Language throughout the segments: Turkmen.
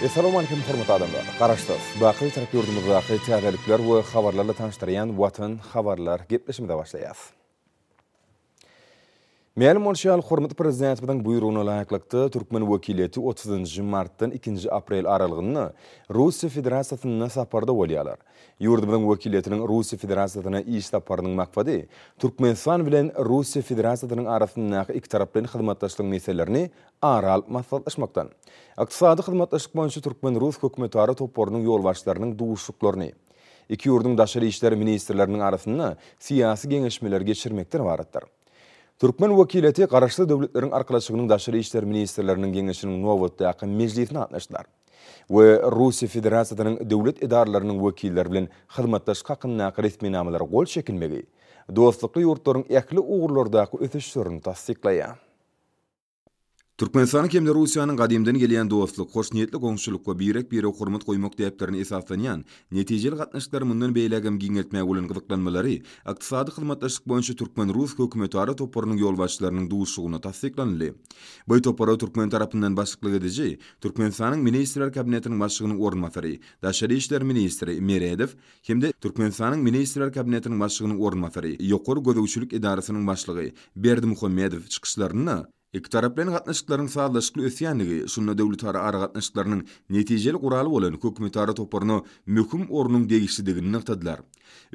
Assalamu e, alaykum hormat adamlar. Garaşdyk. Bu aqli tarapdan urdymyz aqli tägeliklär we habarlarla tanıştıryan watan habarlar getmişimde başlaýar. Mälim bolşyň, hormatly prezident, buyruğuna laýyklykda türkmen wekileti 30-njy martdan 2-nji aprel aralygyny Russiýa Federasiýasynyň nasaparda bolýarlar. Ýurdy biziň wekiletiniň Russiýa Federasiýasyna iň saparynyň maksady Türkmenistan bilen Russiýa Federasiýasynyň arasyndaky iki taraply hyzmatdaşlyk meselelerini aral maslahatlaşmakdan. Ykdysady hyzmatdaşlyk boýunça türkmen Rus hökümeti ara toparynyň ýol başlarynyň duýuşluklaryny, iki ýurdyň daşary işleri ministrleriniň arasyndaky siýasy geňeşmeler geçirmekden ibaretdir. Türkmen wakilati garaşly döwletleriň arkalaşygynyň daşary işler ministrleriniň geňeşiniň Nowotda ýakyn mejlisini atnaşdylar. we Russiýa Federasiýasynyň döwlet edaralarynyň wekilleri bilen hyzmatdaşlyk hakynda resmi namalar gol çekilmegi, Dostlyk ýurtlaryň ähli ugurlardaky ötüşlerini tasdiklaýar. Türkmenistan kemde Rusiyanın qadimden gelen dostluk, xoşniyetli qoňşuluk we birek bir hormat goýmak däpdirini esaslanýan, netijeli gatnaşyklary mundan beýlegim giňeltmäge bolan gyzyklanmalary, ykdysady hyzmatlaşyk boýunça türkmen rus hökümeti ara toparynyň ýolbaşçylarynyň duşugyny Boy Bu topara türkmen tarapyndan başlykly edýi, Türkmenistanyň ministrler kabinetiniň başlygynyň ornatary, daşary işler ministri Meredew, hemde Türkmenistanyň ministrler kabinetiniň başlygynyň ornatary, ýokary gözegçilik edarasynyň başlygy Berdi Muhammedow çykyşlaryny Iki taraplen gatnaşyklaryň sazlaşykly ösýänligi şunda döwlet ara ara gatnaşyklarynyň netijeli guraly bolan hökümet ara toparyny möhüm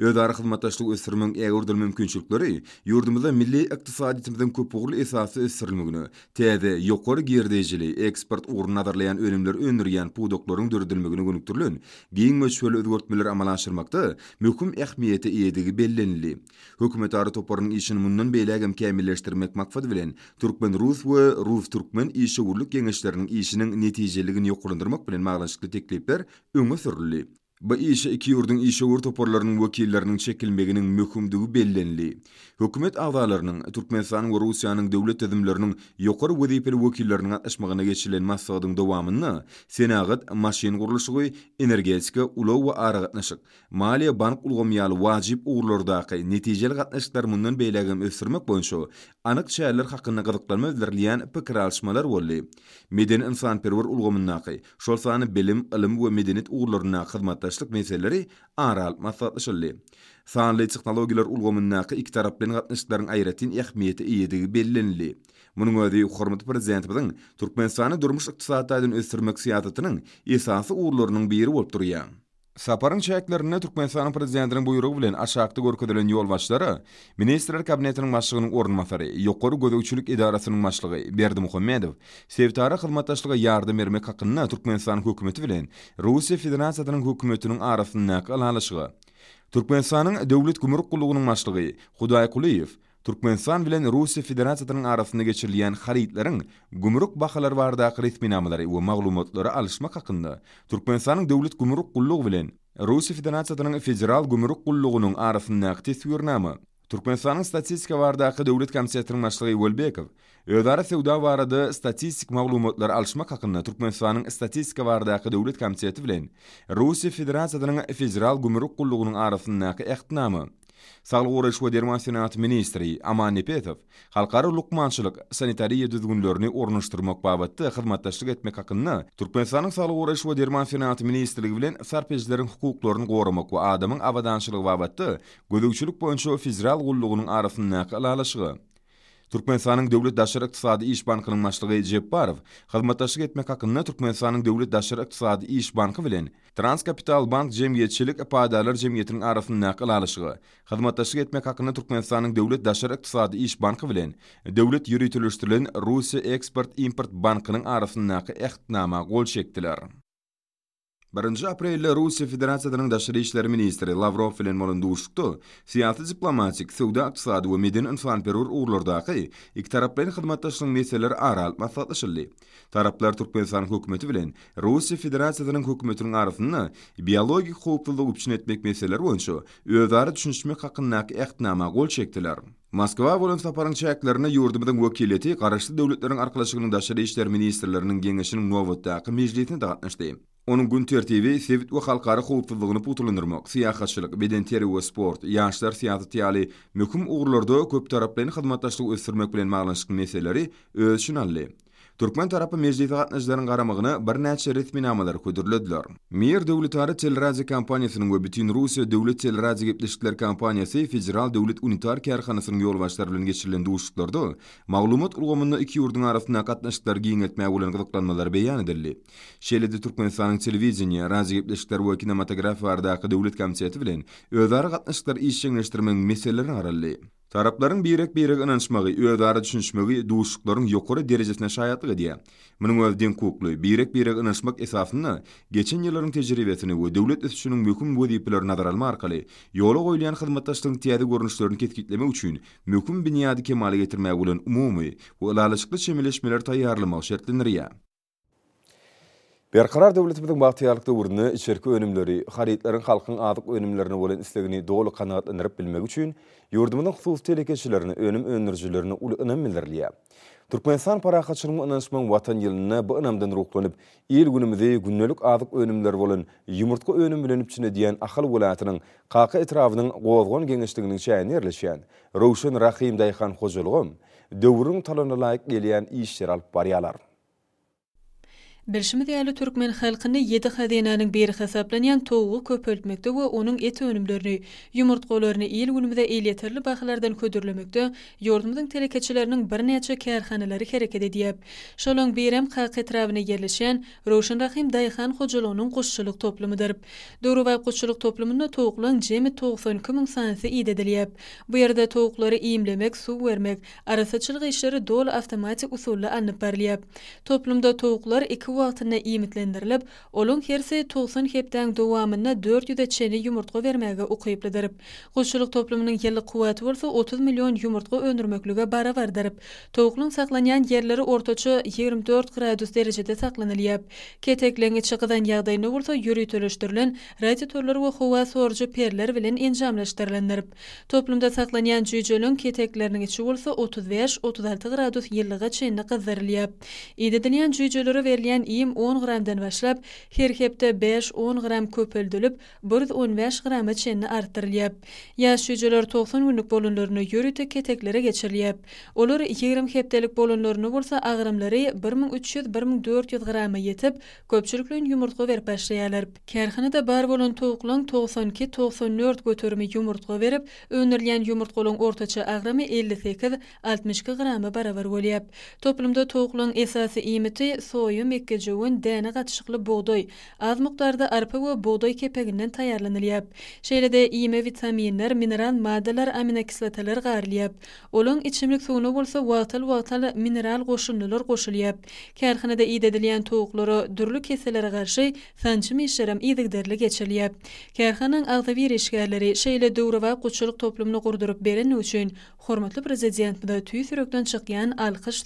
Ödara hyzmatdaşlyk ösürmeň ägirdil mümkinçilikleri ýurdumyzda milli köp köpüğli esasy ösürmegini, täze ýokary gerdejili eksport ugruna darlayan önümler öndürýän pudoklaryň dürdilmegini gönükdirilen giň möçüli özgörtmeler amala aşyrmakda möhüm ähmiýete ýetdigi bellenli. Hökümet ara toparynyň işini mundan beýlegem kämilleşdirmek maksady bilen türkmen rus we rus türkmen işgörlük gurluk işiniň işinin neticeligini yokurundurmak bilen mağlanşıklı teklifler öňe Bu işe iki yurdun işe ur toparlarının vakillerinin çekilmeginin mühkümdüğü bellenli. Hükümet avdalarının, Türkmenistan'ın ve Rusya'nın devlet edimlerinin yokar vadeypeli vakillerinin atlaşmağına geçirilen masadın devamını senağıt, kuruluşu, energetika, ulau ve ara katnaşık. bank ulgamyalı vacib uğurlar dağı, neticeli katnaşıklar mundan beylagim ösürmek boyunca anıq çayarlar haqqına qatıklarına qatıklarına qatıklarına qatıklarına qatıklarına Medeni qatıklarına qatıklarına qatıklarına qatıklarına qatıklarına qatıklarına qatıklarına ýurtdaşlyk meseleleri ara maslahatlaşyldy. Sanly tehnologiýalar ulgamyna iki taraplaryň gatnaşyklaryň aýratyn ähmiýeti ýetdigi bellenildi. Munyň özi hormat prezidentiň Türkmenistany durmuş ykdysadyň ösürmek siýasatynyň esasy ugrularynyň biri bolup durýar. Saparın çäklerini Türkmenistan prezidentiniň buyrugy bilen aşakda görkezilen ýol başlary, ministrler kabinetiniň başlygynyň ornmasary, ýokary gödäkçilik idarasynyň başlygy Berdi Muhammedow, sewtara yardım ýardym bermek hakyny Türkmenistan hökümeti bilen Russiýa Federasiýasynyň hökümetiniň nəqə alalaşygy. Türkmenistanyň döwlet gümrük gullugynyň başlygy Hudaý Kuliýew Türkmenistan bilen Russiýa Federasiýasynyň arasynda geçirilýän haritlaryň gümrük bahalar barada resmi namalary we maglumatlary alyşmak hakynda Türkmenistanyň döwlet gümrük gullugy bilen Russiýa Federasiýasynyň federal gümrük gullugynyň arasynda tesýurnamy. Türkmenistanyň statistika bardaky döwlet komissiýasynyň başlygy Wolbekow Ýöwara sewda barada statistik maglumatlar alyşmak hakynda Türkmenistanyň statistika bardaky döwlet komissiýasy bilen Russiýa Federasiýasynyň federal gümrük gullugynyň arasynda ýaňy ähtnamy Sağlıq uğraşı və dərman senat ministri Aman Nepetov xalqarı lukmançılıq sanitariye düzgünlərini ornıştırmaq babatı xidmətdaşlıq etmək haqqını Türkmenistanın sağlıq uğraşı və dərman senat ministri ilə sərpəjlərin hüquqlarını qorumaq və adamın avadanışlıq babatı gödükçülük boyunca fizral qulluğunun arasını Türkmenistanyň döwlet daşary ykdysady iş bankynyň başlygy Jepparow, hyzmatdaşlyk etmek hakynda Türkmenistanyň döwlet daşary ykdysady iş banky bilen Transkapital Bank jemgyýetçilik ipadalar jemgyýetiniň arasyny nakyl alyşygy, hyzmatdaşlyk etmek hakynda Türkmenistanyň döwlet daşary ykdysady iş banky bilen döwlet ýürütilýän Russiýa eksport import bankynyň arasyny nakyl ähdnama gol çekdiler. 1-nji aprelde Russiýa Federasiýasynyň daşary işleri ministri Lavrov bilen molan duşukdy. Siýasy diplomatik, sowda ykdysady we meden ünsan perur urlardaky iki taraplaryň hyzmatdaşlygynyň meseleleri aral maslahatlaşyldy. Taraplar Türkmenistan hökümeti bilen Russiýa Federasiýasynyň hökümetiniň arasyny biologik howpsuzlygy üçin etmek meseleleri boýunça özara düşünişmek hakynaky ähtnama gol çekdiler. Moskva bolan saparyň çäklerini ýurdumyň wekileti garaşly döwletleriň arkalaşygynyň daşary işleri ministrleriniň geňeşiniň nowatdaky mejlisine Onun gün tertibi sevit we halkara howpsuzlygyny putulandyrmak, siýahatçylyk, beden teri we sport, ýaşlar siýasaty ýaly möhüm ugurlarda köp taraplyň hyzmatdaşlygy ösdürmek bilen maglanyşyk meseleleri öz şunally. Türkmen tarapı mezdiyeti katnajların qaramağına bir nəçe ritmi namalar kudurlidlar. Meir devletari telrazi bütün Rusya döwlet telrazi gepleşikler kampaniyasi federal döwlet unitar kärhanasynyň yol başlarlarlarlarlın geçirlindu maglumat Maqlumat iki urdun arasina katnajlar giňetmäge bolan gulun beýan beyan edirli. Şelid Turkmenistan'ın televiziyini, razi gipleştikler ve kinematografi ardaqi devlet kamitiyy devlet kamitiyy devlet kamitiyy devlet Tarapların birek birek ananşmagy, öýdary düşünşmegi, duşuklaryň ýokary derejesine şaýatlyk edýär. Munyň özden kuklu, birek birek ananşmak esasyny geçen ýyllaryň tejribesini we döwlet üçin möhüm wadiýetler nazar alma arkaly ýol goýulýan hyzmatdaşlygyň täze görnüşlerini ketgitleme üçin möhüm binýady kemale getirmäge bolan umumy we ilalyşykly çemeleşmeler taýýarlamak şertlendirilýär. Berkarar devletimizin bahtiyarlıkta urunu ішеркі өнімлері, haritlerin қалқың азық өнімлеріні olan істегіні doğru қанағат bilmek білмегі үшін, husus telekeşilerini, önüm өнім ulu önem bildirliye. Türkmenistan para kaçırma anlaşmanın vatan yılına bu önemden ruhlanıp, il günümüzde günlük adık önümler olan yumurtka önüm bilenip çine diyen Bilimmede ala türkmen halkyny yedi xadenanyň beri hasaplanan towgyny köp öltmekde we onuň et we önümlerini, yumurtgowlaryny ýyl gülnünde eýle tirli baýlardan ködürlemekde yordymdaky bir birnäçe kärhanalary hereket edýip. Şolong birem halky etrawynyň ýerleşen Roşind Rahim Daihan hojalygynyň quşçylyk toplumydyr. Düruw we quşçylyk toplumynyň towgynyň jemi 90 000 sany ýetdäliýär. Bu ýerde towgulary iýemlemek, suw bermek, arassaçylgy işleri dol awtomatiki usullar bilen annyp Toplumda towgular 2 wagtyna iýmitlendirilip, olun hersi 90 hepden dowamyna 400 e çeni yumurtga bermäge ukyplydyryp, goşuluk toplumynyň ýyllyk quwwaty bolsa 30 million yumurtga öndürmekligi bara berdirip, toýuklaryň saklanýan ýerleri ortaça 24 gradus derejede saklanýar. Keteklenge çykdan ýagdaýy nurda ýürütülýän radiatorlar we howa sorjy perler bilen enjamlaşdyrylanyp, toplumda saklanýan çyjölün keteklerini içi bolsa 35-36 gradus ýyllyga çeni qızdyrylýar. Ýedidilýän çyjölere berilen iyim 10 gramdan başlap, her hepde 5-10 gram köpüldülüp, 1-15 gramı çenni artırılıp. Ya süjeler 90 günlük bolunlarını yürüte keteklere geçirilip. Olur 20 heptelik bolunlarını bolsa ağrımları 1300-1400 gramı yetip, köpçülüklüğün yumurtu verip başlayalır. Kerhını da bar bolun toğuklan 92-94 götürme yumurtu verip, önürlen yumurt kolun ortaçı ağrımı 58 62 gramı baravar olyap. Toplumda toğuklan esası imeti soyu 2 kejewen dene gatşyklı boğdoy. Az muqtarda arpa we boğdoy kepeginden tayarlanylyap. Şeýlede iýme vitaminler, mineral maddeler, amino garlyap. Olun içimlik bolsa wagtal wagtal mineral goşunlar goşulyap. Kärhinede iýde edilen toguklary keselere garşy sançym işlerim iýde derle geçilýär. agdawy reşgärleri şeýle döwri we toplumyny gurdurup beren üçin hormatly tüýsürekden alqış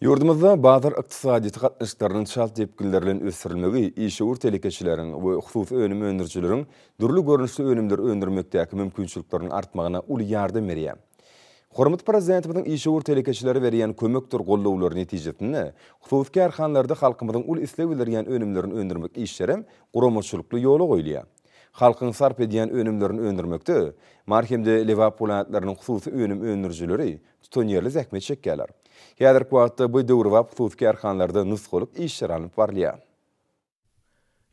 Yurdumuzda bazar iqtisadi tıqatnışlarının çalt tepkillerinin ösirilmegi, işe ur telekeçilerin ve xsus önüm öndürçilerin durlu görünüşlü önümler öndürmekteki mümkünçülüklerin artmağına ul yardım veriyem. Hormat prezidentimizin işe ur telekeçilere veriyen kömöktür qollu ulu neticetini, xsus kerhanlarda halkımızın ul islevilirgen önümlerin öndürmek işlerim qromoçuluklu yolu qoyluya. Halkın sarp ediyen önümlerin öndürmekte, markemde levapulanatlarının xsus önüm öndürcilere, tutunyerli zekme çekkeler. Yadir bu duruva putuzki erkanlarda nuskoluk işşiran varliya.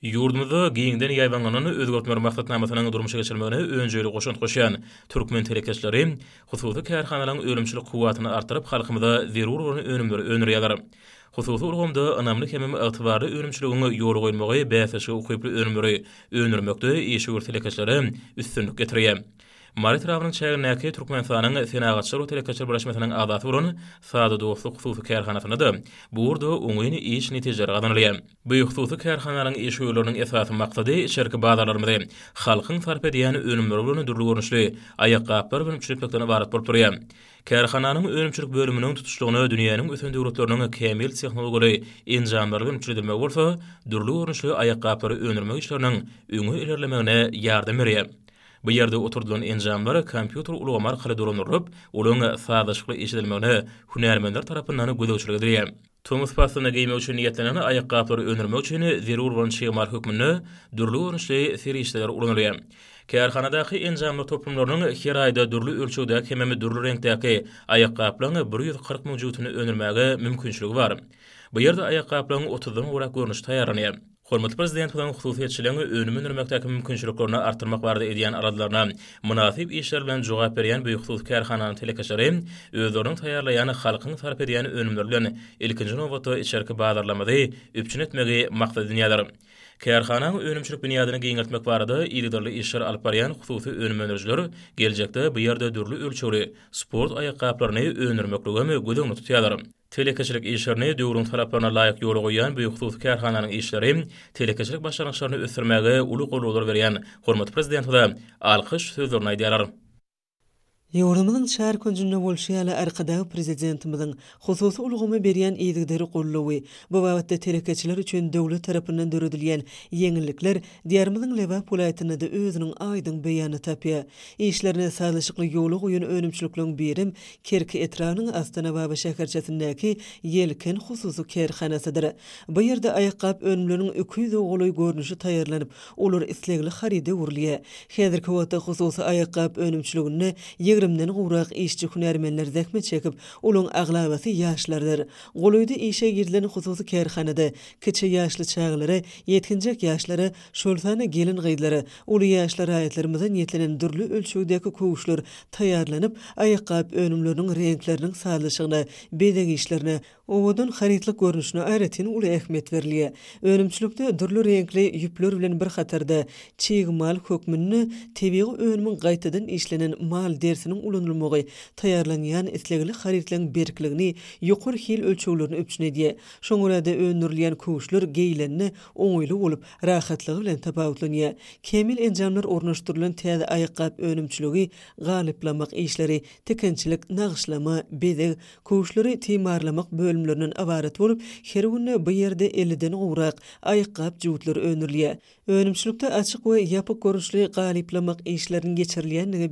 Yurdumuzda giyinden yaybanganan özgörtmör maksat namasana durmuşa geçirmeğine öncöylü goşun goşýan Türkmen telekeçleri khususu kerhanalan ölümçülük kuvvetini arttırıp halkımıza zerur olan önümleri önür yalar. Khususu urgumda anamlı kemimi altıvarlı ölümçülüğünü yorul oynmogayi bəsəşi okuyiplü önümleri önümleri önümleri önümleri önümleri önümleri Mari Travnyň şäherine näkä türkmen sanany senagatçylar we telekäçler bolan şäherleriň adaty Sadu Dowlatly Hukuk Kärhanasynda bu urdu oňyny iş netijeleri gadanlyar. Bu hususy kärhanalaryň iş ýollarynyň esasy maksady şerki bazarlarymyzda halkyň tarpy diýany önümleri bolan durulýan görnüşli aýak gaýplar bilen çürekden ibaret bolup durýar. Kärhananyň önümçülük bölüminiň tutuşlygyny dünýäniň üstün döwletleriniň kämil tehnologiýaly ýa-da ýa-da ýa-da ýa-da ýa Bu yerde oturdulan enjamlara kompüter ulgamar kala dolanırıp, ulanga sadaşıklı eşitilmeğine hünermenler tarafından gözü uçurga diriyen. Tomus pastana geyme uçun niyetlenen ayak qapları önürme uçun zir ur uran şey dürlü siri işteler ulanırıyan. enjamlı toplumlarının herayda dürlü ölçüda kememi dürlü renkdaki ayak qaplarını 140 mucutunu önürmeğe mümkünçlük var. Bu yerde ayak qaplarını 30 uraq uraq Hormatly prezident bilen hususiýetçiligi önümi nürmekdäki mümkinçiliklerini artırmak barada edýän aralaryna munasip işler bilen jogap berýän bu hususy karhanany telekaşaryň özüniň taýýarlaýany halkyň sarf edýän önümleri ilkinji nobatda içerki baýlarlamady üpçün etmegi maksadyny ýalar. Kerhanan önümçülük bünyadını giyinirtmek varada ilidirli işler alıp barayan hususi önüm önürcülür, gelecekte bu ýerde dürlü ölçüri sport ayakkaplarını önürmeklugu mü gudunlu Telekeçilik işlerini döwrün taraplaryna laýyk ýol goýan bu ýuhsuz kärhananyň işleri telekeçilik başlanyşlaryny ösürmäge uly gurulur berýän hormatly prezidentiňe alkyş sözlerini Yorumunun şehir köncünde bolşiyala arkada prezidentimizin hususi ulgumu beriyen iyidigleri qollawi bu vaqtda terekeçiler üçin dövlet tarapından dörüdilen yeňillikler diýarmyň Lewa pulaýatyny da özüniň aýdyň beýany tapýa. Işlerini saýlaşykly ýoluk uýun önümçülükliň birim Kerk etranyň Astana we şäherçesindäki ýelken hususi kerhanasydyr. Bu ýerde aýaqap önümlüniň 200 ogulyň görnüşi taýýarlanyp, olar islegli haride urulýa. Häzirki wagtda hususi aýaqap önümçülügini 20-den gowrak işçi hünärmenler zähmet çekip, ulun aglawasy ýaşlardyr. Goluýdy işe girilen hususy kärhanada kiçi ýaşly çaglary, ýetkinjek ýaşlary, şolsany gelin gyzlary, uly ýaşlary aýetlerimizden ýetlenen dürli ölçüdäki köwüşler taýýarlanyp, aýaqap önümlörüniň reňkleriniň sarlaşygyna, beden işlerini, owudun haritli görnüşini aýratyn uly ähmiýet berilýär. Önümçülükde dürli reňkli ýüpler bilen bir hatarda çygmal hökmünni tebigi önümin gaýtadan işlenen mal ders ýerleşmesiniň ulanylmagy, taýýarlanýan islegli haritlaryň berkligini, ýokur hil ölçüwlerini öpçüne diýe. Şoňlarda öňürilýän köwüşler geýlenni oňuly bolup, rahatlygy bilen tapawutlanýa. Kemil enjamlar ornaşdyrylan täze aýyqap önümçiligi galyplamak işleri, tekinçilik nagyşlama, bedi köwüşleri temarlamak bölümlerinin awaret bolup, her bu ýerde 50-den gowrak aýyqap jutlar önürliýe. Önümçilikde açyk we ýapyk görüşli galyplamak işlerini geçirilýändigi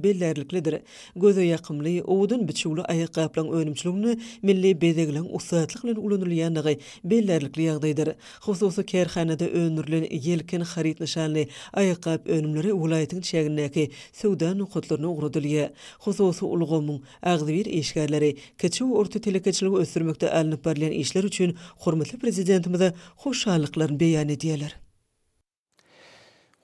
gözə yaqımlı oğudun biçulu ayaq qaplan önümçülüğünü milli bezəgilən usatlıqla ulanırlıyanlığı bellərlikli yağdaydır. Xususu kərxanədə önürlən yelkin xarit nişanlı ayaq qap önümləri ulayitin çəgirnəki səudan nüqotlarını uğradılıyə. Xususu ulgomun, əqdivir işgərləri kəçü ortu təlikəçilə ətlə ətlə ətlə ətlə ətlə ətlə ətlə ətlə ətlə ətlə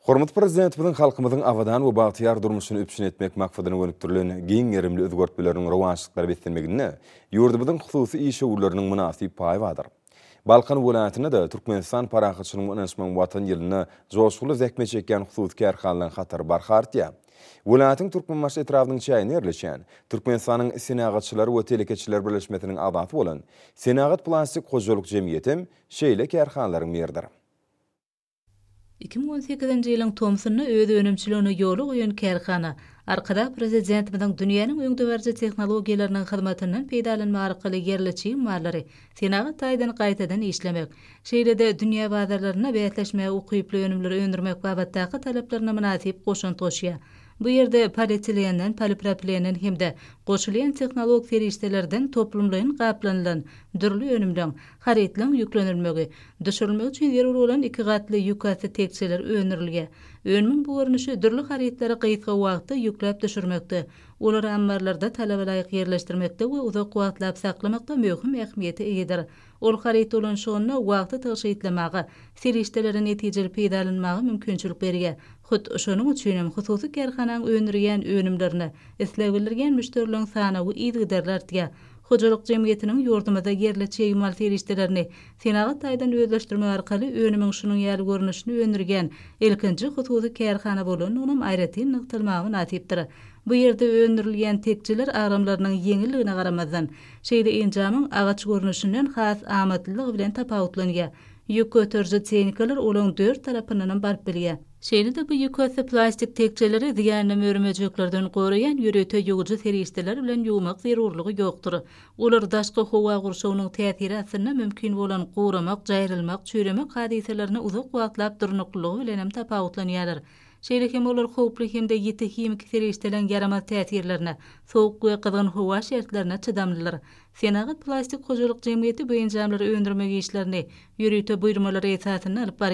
Hormat prezident bilen halkymyzyň awadan we bagtyýar durmuşyny üpşin etmek maksadyny gönükdirilen giň gerimli özgörtmeleriň rowançlyklary bitirmegine ýurdu bilen hususy işe ulularynyň munasyp paýy wadyr. Balkan welaýatyna da Türkmenistan paraqçynyň ünsmen watan ýylyny jogşuly zekme çekýän hususy kärhanlyň hatary bar hartiýa. Welaýatyň türkmen maşy etrawynyň çäýini erleşen Türkmenistanyň senagatçylary we telekeçiler birleşmesiniň adaty bolan senagat plastik gozgörlük jemgyýetim şeýle kärhanlaryň merdir. 2018-nji ýylyň tomusyny öýde önümçiligini ýoluk öýün kärhana arkada prezident bilen dünýäniň öň döwürçe tehnologiýalarynyň hyzmatynyň peýdalanma arkaly ýerliçi maýlary senagy taýdan gaýtadan işlemek, şeýlede dünýä bazarlaryna beýleşmäge ukyplyk önümleri öndürmek babatdaky talaplaryna münasip goşun Bu yerde polietilenin, polipropilenin hemde, de qoşulyan texnologik ferişdelerden toplumlayın qaplanlan, dürlü önümlän, xaritlän yüklenilmegi, düşürilmegi üçin yerur bolan iki qatly yukasy tekseler önürilge. bu görnüşi dürlü xaritlara qaytqa wagtda yüklap düşürmekde, ular ammarlarda layiq yerleştirmekde we uzak qowatlap saqlamaqda möhüm ähmiýeti ýetir. Ol xarit ulanşonu wagtda tägşitlemäge, ferişdelerini netijeli peýdalanmagy mümkinçilik berýär. Хот ошонун үчүн эң кысыгы керхананын өнүргөн өнүмдөрүн эслеп билдирген мүштөрлөрдүн саны бу ийди дарларга хожолук жемгетинин жордамында керле чек мал териштерин сенага тайдан өздөштүрмө аркылуу өнүмүн шунун ял көрүнүшүн өнүргөн элкинчи кысыгы керхана болгон унун айрытын нактылмагы натиптир. Бу жерде өнүрүлгөн текчилер арамдарынын жеңилдигине карамастан, шейде инжамын агач көрүнүшүнөн хас ааматтылыгы менен тапаутланган. Юк техникалар Şeýle de bu ýokasy plastik tekçeleri diýenine mörmejeklerden goraýan ýürete ýogyjy serişdeler bilen ýuwmak zerurlygy ýokdur. Olar daşky howa gurşawynyň täsiri aslynda mümkin bolan goramak, jaýrylmak, çüýremek hadiselerini uzak wagtlap durnuklygy bilen hem tapawutlanýar. Şeýle hem olar howply hem de ýete kimik serişdelen ýarama täsirlerini, sowuk we gyzgyn howa şertlerine çydamlylar. Senagat plastik hojalyk jemgyýeti bu enjamlary öndürmegi işlerini ýürete buyurmalary esasyny alyp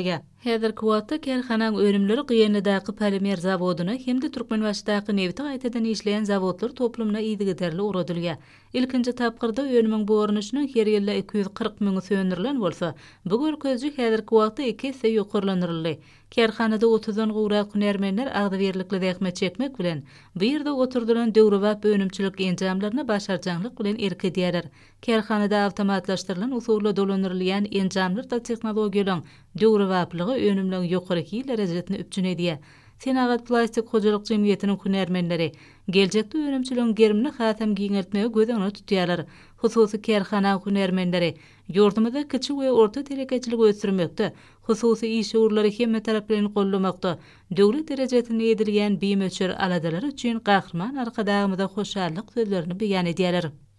Hezir kuwatda kel xanaň örümleri qiyeni daqy polimer zawoduny hemde türkmen wajy daqy newti aýtadan işleýän zawodlar toplumyna iýdi giderli uradylýar. Ilkinji tapgyrda örümiň boýarynyň her ýerde 240 mingi sönürlen bolsa, bu gün gözü kuwatda 2 hese ýokurlanyrly. Kerhanada 30-dan gowra hunermenler agdy berlikli çekmek bilen bu ýerde oturdylan döwrewap önümçilik enjamlaryna başarjanlyk bilen erki diýerler. Kerhanada avtomatlaştırılan usulda dolanırlayan encamlar da teknologiyalan doğru vaplığı önümlen yukarıki lerezetini öpçüne diye. Senagat Plastik Hocalık Cemiyeti'nin kunermenleri, gelecekte önümçülün germini hatem giyinirtmeyi gözünü tutuyarlar. Hususi kerhana hunermenleri, yurtumada kiçi ve orta telekeçilik ötürmekte, hususi iş uğurları hemme taraflarını kollumakta, dövlü derecetini edilgen bir möçür aladalar üçün qahırman arkadağımıza hoşarlık sözlerini beyan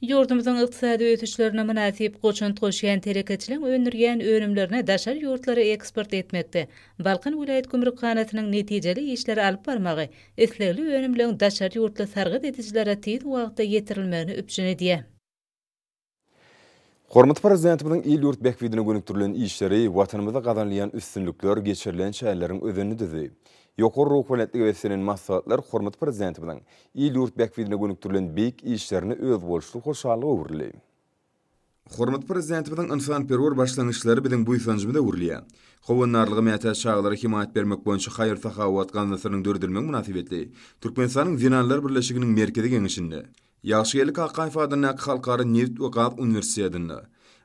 Yurdumuzun iqtisadi ötüşlerine münasip goçun toşyan terekatçilin önürgen önümlerine daşar yurtları eksport etmekte. Balkan Ulayet Kumruk Kanatının neticeli işleri alıp varmağı, islegli önümlerine daşar yurtlu sargı deticilere teyit uaqda yetirilmeğini öpçüne diye. Hormat prezidentimizin il yurt bekvidini gönüktürlüğün işleri, vatanımıza qadanlayan üstünlükler, geçirilen çayelilerin özünü düzü. Yoqor ruhpanetlik vesinin masalatlar xormat prezidenti bilan il yurt bekvidine gönüktürlün beyk işlerini öz bolşlu xoşalı uğurlayim. Xormat prezidenti bilan insan perver başlanışları bilin bu yusancımı da uğurlaya. Xovun narlıgı meyata çağlara kima bermek boyunca xayir saha uat qanlısırın dördürmen münafib etli. Turkmenistanın zinanlar birleşikinin merkezik enişinde. Yaşgeli kaqa ifadana kalqarı nevd ve qaf universiyy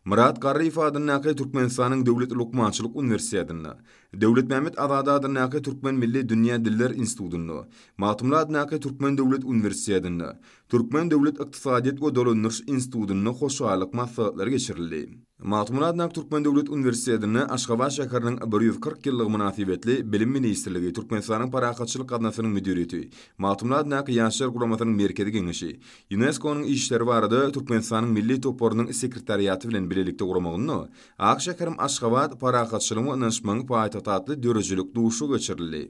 Murat Qarri ifadana Turkmenistanın dövlet lukmançılık universiyy Devlet Mehmet Azad'a da Naka Türkmen Milli Dünya Diller İnstitutu'nda, Matumla da Naka Türkmen Devlet Üniversitesi'nda, Türkmen Devlet Iktisadiyet ve Dolu Nürş İnstitutu'nda hoşçakalık masalatları geçirildi. Matumla da Naka Türkmen 140 yıllık münasibetli Bilim Ministerliği, Türkmen Sağ'ın para akatçılık adnasının müdürüyeti, Matumla da Naka Yansıçlar Kuramatı'nın merkezi genişi, UNESCO'nun işleri var adı Milli Toporu'nun sekretariyatı bilen birlikte kuramağını, Aşkaba Şakar'ın Aşkaba Şakar'ın statly dörüjülük duşu geçirildi.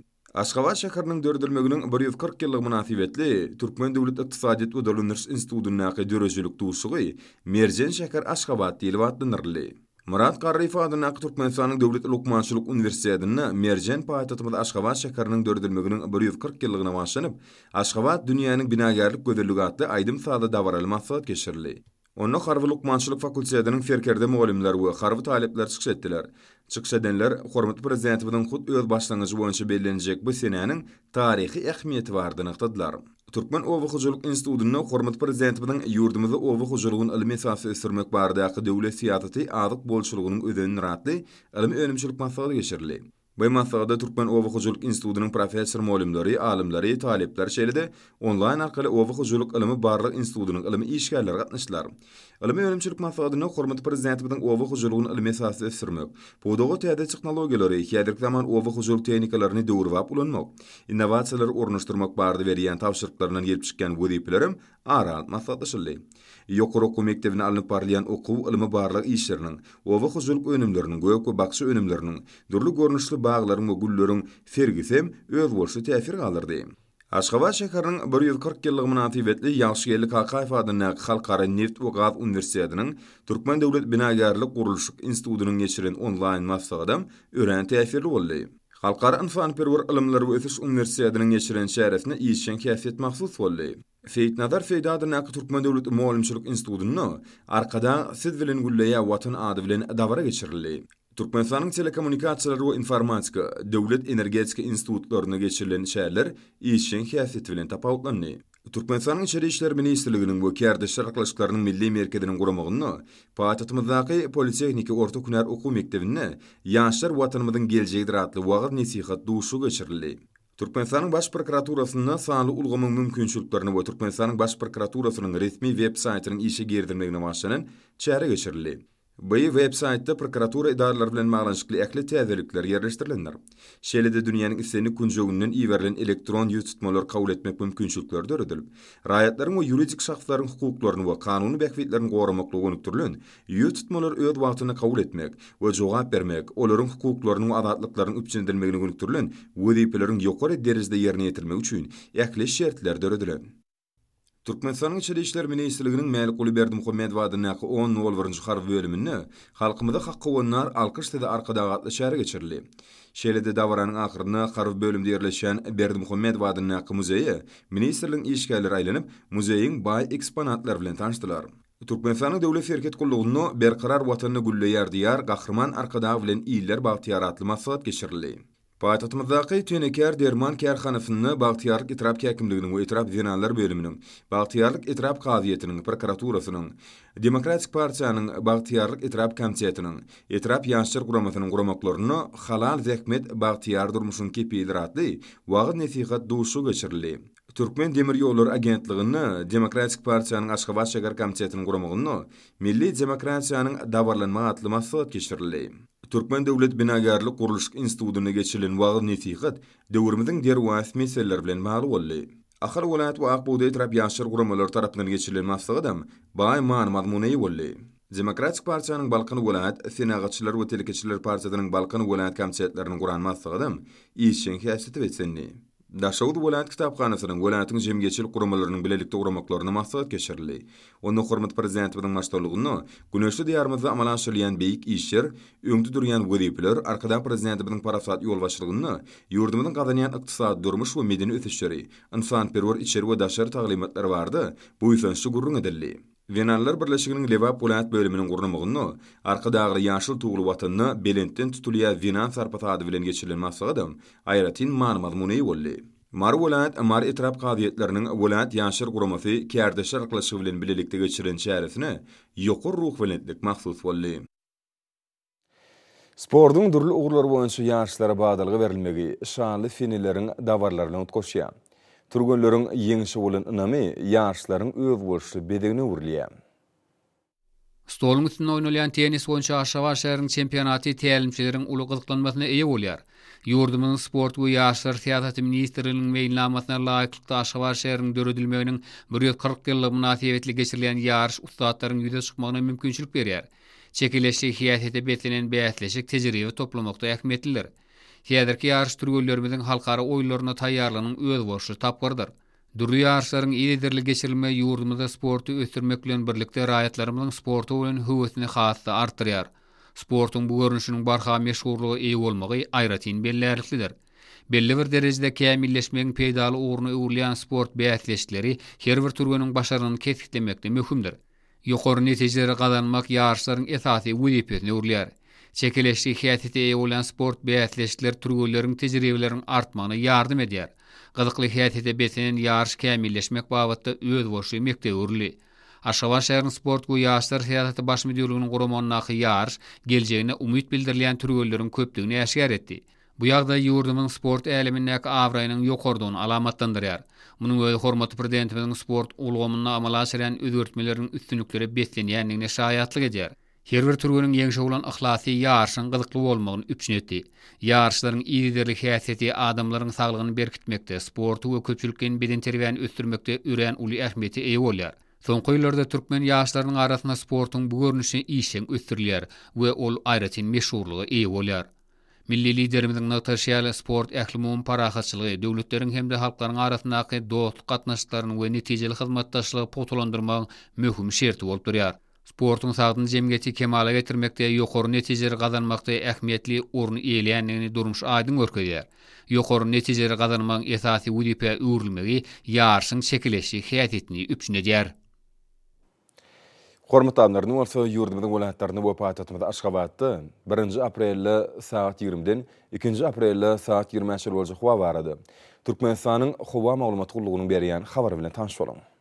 Aşgabat şäheriniň dördülmeginiň 140 ýyllyk munasibetli Türkmen döwlet ykdysadyýat we dolunyrs institutynyň näki Merjen şäher Aşgabat diýilip atlanyrly. Murat Qarrif adyna Türkmenistanyň döwlet lokmançylyk universitetinde Merjen paýtatymyz Aşgabat şäheriniň dördülmeginiň 140 ýyllygyna başlanyp, Aşgabat dünýäniň binagärlik gözelligi atly aýdym sada dawaralmasat Onu Harvard Lukmançılık Fakültesinin ferkerde muallimler we Harvard talepler çykyş etdiler. Çykyş edenler Hormat prezidentiniň hut öz boýunça bellenjek bu senäniň taryhy ähmiýeti bardygyny ýetdiler. Türkmen Owa Hujuruk Institutunda Hormat prezidentiniň ýurdumyzy Owa Hujurugyň ilmi sahasy ösürmek bardaky döwlet siýasaty azyk bolşulugynyň özünin ratly ilmi önümçilik maksady geçirilýär. Bu mahfada Türkmen Ova Huzuluk Institutu'nun professor mölümleri, alimleri, talipler şeyli onlayn online arkayla Ova Huzuluk Ilimi Barlıq Institutu'nun ilimi işgallara katnışlar. Ilimi Ölümçülük mahfada ne kormat prezidenti bidin Ova Huzuluk'un ilimi Bu doğu täze teknologiyaları iki zaman Ova Huzuluk teyniklarini doğruvap ulanmak. innowasiýalary ornaşdyrmak innovasiyy, berýän innovasiyy, innovasiyy, innovasiyy, innovasiyy, innovasiyy, innovasiyy, Yoqro komektivini alnyk parlayan oquv ilmi barlyg ishlarning, ova huzul önümlerinin goýuk we önümlerinin durly görnüşli baglaryny we gullaryny fergisem öz bolsa täsir galdyrdy. Aşgabat şäherining 140 ýyllyk munatiwetli ýaşyl ýerli kaka ifadyny halkara neft we gaz universitetining Türkmen döwlet binagärlik gurulyşyk institutynyň geçiren onlaýn maslagadam öwrenen täsirli boldy. Halkara infan perwer ilimleri we ýetiş universitetining geçiren şäherini ýeşen kaýfiýet mahsus boldy. Seýit Nazar Seýdadyň näki türkmen döwlet maglumçylyk institutyny arkada siz bilen gülleýä watan ady bilen dawara geçirildi. Türkmenistanyň telekommunikasiýalar we informatika döwlet energetika institutlaryna geçirilen şäherler ýeşin häsiýet bilen tapawutlandy. Türkmenistanyň Ýeşil işler ministrliginiň we Kärdeşler aglaşyklarynyň milli merkeziniň guramagyny, Paýtatymyzdaky Politehnika orta okuw mekdebinde ýaşlar watanymyzyň geljegi diratly wagt nesihat duşu geçirildi. Turkmenistanyň baş prokuraturasyna sanly ulgamyň mümkinçiliklerini we Turkmenistanyň baş prokuraturasynyň resmi web-saýtynyň işe girdirmegine başlanan çäre geçirildi. Bu websaytda prokuratura idaralar bilen maglanyşykly ähli täzelikler ýerleşdirilendir. Şeýlede dünýäniň isleni günjüginden iýerilen elektron ýüz tutmalar kabul etmek mümkinçilikleri döredilip, raýatlaryň we ýuridik şahslaryň hukuklaryny we kanuny bäkwitlerini gowramaklygy ýönüktürilen ýüz tutmalar öz wagtyna kabul etmek we jogap bermek, olaryň hukuklaryny we adatlyklaryny üpjendirmegini ýönüktürilen we diýipleriň ýokary derejede ýerine ýetirmek üçin ähli şertler döredilip. Türkmenistanyň Içeri işler ministrliginiň Mälik Gulyberdi Muhammedowdan näki 10.01-nji har bölümini halkymyzda haqqy wonnar alqyşdy arkada gatly şäher geçirildi. Şeýlede dawranyň akhyrynda har bölümde ýerleşen Berdi Muhammedowdan näki muzeýi ministrliň işgärleri aýlanyp muzeýiň baý eksponatlar bilen tanıştylar. Türkmenistanyň döwlet ferket gullugyny berkarar watanyny gullaýar diýär gahrman arkada bilen iýiller bagtyaratly maslahat geçirildi. Paýtatmazdaky tünekär derman kärhanasyny Baghtiýarlyk itirap käkimliginiň we itirap zinalar bölüminiň Baghtiýarlyk itirap gazetiniň prokuraturasynyň Demokratik partiýanyň Baghtiýarlyk itirap komitetiniň itirap ýaşyr guramasynyň guramaklaryny Halal Zekmet Baghtiýar durmuşyň kepiler atly wagt nesihat duşu geçirildi. Türkmen Demir Yollar agentligini Demokratik Partiyanın Aşkabat Şegar Komitetinin Kuramoğunu Milli Demokratiyanın Davarlanma Atlı Masalat Türkmen Döwlet Binagarlyk Gurulyş Institutuna geçilen wagt netihat döwrümiň der wasy meseleler bilen maglum boldy. Ahyr welaýat we aqbudy etrap ýaşyr gurulmalar tarapyndan geçilen maslahatam baý maan mazmuny boldy. Demokratik Partiýanyň Balkan welaýat synagatçylar we telekeçiler partiýasynyň Balkan welaýat komitetleriniň guranmasyndan iň şeňki häsiýet etdi. Daşawdy Wolant kitapxanasynyň Wolantyň jemgeçil guramalarynyň bilelikde guramaklaryny maksat geçirildi. Onu hormat prezidenti bilen maşdarlygyny, günüşli diýarymyzda amala aşyrylan beýik işler, öňde durýan wezipler, arkadan prezidenti bilen parasat ýol başlygyny, ýurdumyň gazanýan ykdysat, durmuş we medeni ötüşleri, insan perwer içeri we daşary taglimatlar bardy. Bu ýüzden şu gurrun edildi. Venallar birlashiginin leva polat bölümünün qurnumuğunu, arqa dağrı yaşıl tuğlu vatını belintin tutuluya venan sarpata adı vilen geçirilin masağı ayratin Man munei wolli. Mar volat mar etrap qaviyyatlarının volat yaşır qurumafi kardashar qlashi vilen bililikti gecirin çarifini yokur ruh vilentlik maksus wolli. Sporduun durlu uqlar uqlar uqlar uqlar uqlar uqlar Finilerin Turgullorun ýeňişi bolan inami ýaşlaryň öw bolşy bedegini Stolun Stolmuth noňolyan tenis oýunçy Aşawa şäheriniň çempionaty täälimçileriniň uly gyzyklanmasyna eýe bolýar. Ýurdumyň sport we ýaşlar syýasaty ministrliginiň meýillamatyna laýyklykda Aşawa şäheriniň döredilmeginiň 140 ýyllyk münasibetli geçirilýän ýaryş ustalarynyň ýüze çykmagyna mümkinçilik berýär. Çekileşlik hiýatyny betlenen beýatlyşyk tejribe toplamakda ähmetlidir. Tiyadirki yarış halkara halkarı oylarına tayyarlanın öz borşu tapkırdır. Duru yarışların iyidirli geçirilme yurdumuzda sportu öztürmekle birlikte rayetlerimizin sportu olin hüvetini hüvetini hüvetini Sportun bu hüvetini hüvetini hüvetini hüvetini hüvetini hüvetini hüvetini hüvetini hüvetini hüvetini hüvetini hüvetini hüvetini Belli bir derecede kemilleşmenin peydalı uğruna uğurlayan sport beyatleştileri her bir turgunun başarının kesiklemekte mühümdür. Yokor neticeleri kazanmak yağışların etatı vücudu uğurlayar. Çekileşli hiyatiti eyi olan sport beyatleştiler turgullerin tecrübelerin artmanı yardım ediyar. Qızıqlı hiyatiti betinin yarış kemilleşmek bavatta öz boşu mekte urli. Aşavan şairin sport gu yaşlar hiyatiti baş müdürlüğünün gromonun naki yarış geleceğine umut bildirilen turgullerin köplüğünü eşgar etdi. Bu ýagda ýurdumyň sport älemindäki nek avrayinin alamatlandyrýar. Munyň Munu öý hormatly prezidentimiziň sport ulgamyny amala şeren özgörtmelerini üstünlikleri beslenýänligine şahatlyk edýär. Her bir türgünün yeňşe bolan ihlasy ýarşyň gyzykly bolmagyny üçnetdi. Ýarşlaryň ýerli häsiýeti adamlaryň saglygyny berkitmekde, sporty we köpçülükden beden terbiýäni ösdürmekde ýören uly ähmiýeti eýe Soňky ýyllarda türkmen ýaşlarynyň arasynda sportyň bu görnüşi işleň ösdürilýär we ol aýratyn meşhurlygy eýe Milli liderimizin Natasiyali sport ehlimun parahatçılığı, devletlerin hem de halkların arasındaki dostluk atnaşlarının ve neticeli hizmettaşlığı potolandırmağın mühüm şerti olup duruyor. Sportun sağdın cemgeti kemala getirmekte yokor neticeri kazanmakta ehmiyetli orun eyleyenliğini durmuş aydın örgüde. Yokor neticeri kazanmakın esasi vudipe uğurlmeli yarsın çekileşi hiyatetini üpçüne der. Kormutanlar nüvarsı yurdumdun olantlarını bu pahat atmada 1. April saat 20'den 2. April saat 20'e saat 20'e saat 20'e saat 20'e saat 20'e xavar 20'e saat 20'e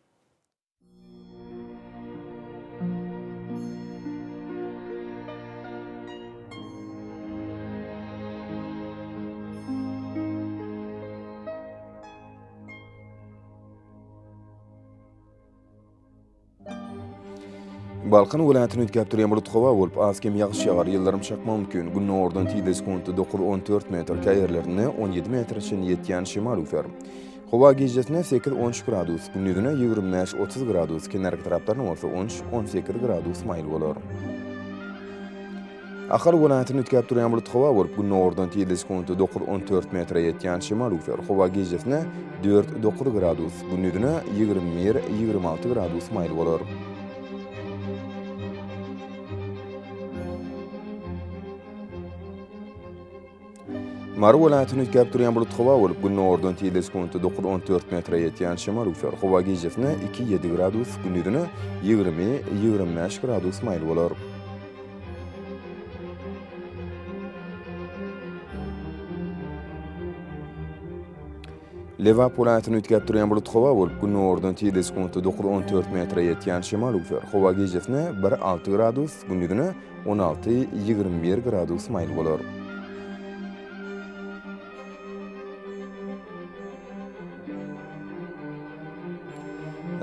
Balkan ulanatyny ýetgäp durýan bu tutgowa bolup, askem ýagyş ýagar ýyllarym çakmak mümkin. Günnä ordan tiýdes kontu 14 metr käýerlerini 17 metr üçin ýetýän şimal ufer. Hawa gejetnä 8-13 gradus, günnäde 25-30 gradus, kenar tarapdan olsa 13-18 gradus mail bolar. Akhir ulanatyny ýetgäp durýan bu tutgowa bolup, günnä ordan tiýdes 9 14 metr ýetýän şimal ufer. Hawa gejetnä 4-9 gradus, günnäde 20-26 gradus mail bolar. Marv viloyatini o'tkazib bulut havo bo'lib, kunning o'rdan tez sekundda 9-14 metrga yetgan shimol uchar havo gejifni 2-7 gradus, kunduzini 20-25 gradus mayl bo'lar. Levap viloyatini o'tkazib turgan bulut havo bo'lib, kunning o'rdan tez sekundda 9-14 metrga yetgan shimol uchar havo gejifni 1-6 gradus, kunduzini 16-21 gradus mayl bo'lar.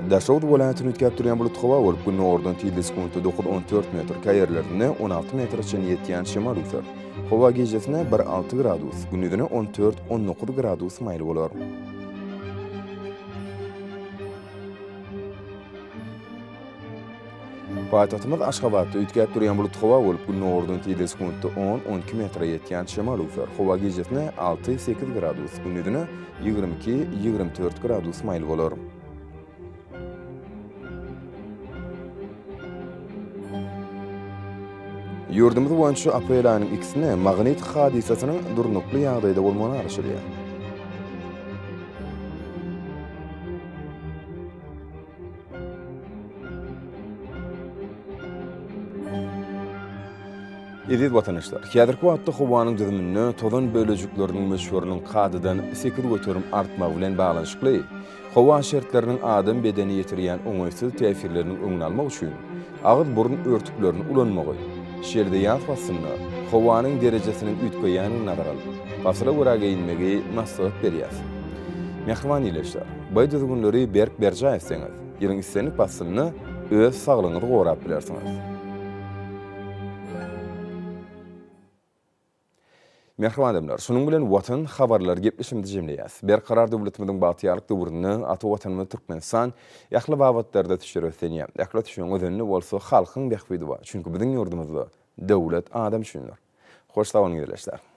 dashovd viloyatini o'tkazib turgan bulut havo bo'lib kunni o'rdan tiyildi sekundi to'qqiz o'n to'rt metr kayerlarni 16 olti metrcha yetgan shimol o'sar havo gejasini bir olti gradus kunduzini o'n to'rt o'n to'qqiz gradus mayl bo'lar poytaxtimiz ashxobodda o'tkazib turgan bulut havo bo'lib kunni o'rdan tiyildi sekundda o'n o'n ikki metrga yetgan shimol o'sar havo gejasini olti sakkiz gradus kunduzini yigirma ikki gradus mayl bo'lar Yurdumuz boyunca Apeyla'nın ikisine magnet hadisesinin durnuklu yağdaydı olmanı araşırıyor. Edid vatanaşlar, kiyadırkı vatta xubuanın düzümününü tozun bölücüklörünün müşvörünün qadıdan sekir götürüm artma ulen bağlanışıklı, xubua şertlerinin adım bedeni yetiriyen unuysuz təfirlərinin unuysuz təfirlərinin unuysuz burun unuysuz təfirlərinin şeirdə yansmasınna, xovanın dərəcəsinin ütqəyanın narğal, pasıra vurağa inməgi məsləhət beriyaz. Mehriban iləşlər, bay düzgünləri Berk Bercayev səniz, yılın istənik basınını öz sağlığını qorab bilərsiniz. Mehribanymlar, şuning bilen watan habarlar gepleşimdi jemleýäs. Berkarar döwletimiziň batyýalyk döwrüni, ata watanymyz Türkmenistan ýakly babatlarda tüşürýär. Ýakly tüşüň özenli bolsa halkyň dehwidy bar. Çünki biziň ýurdumyzda döwlet adam üçündir. Hoş taýdan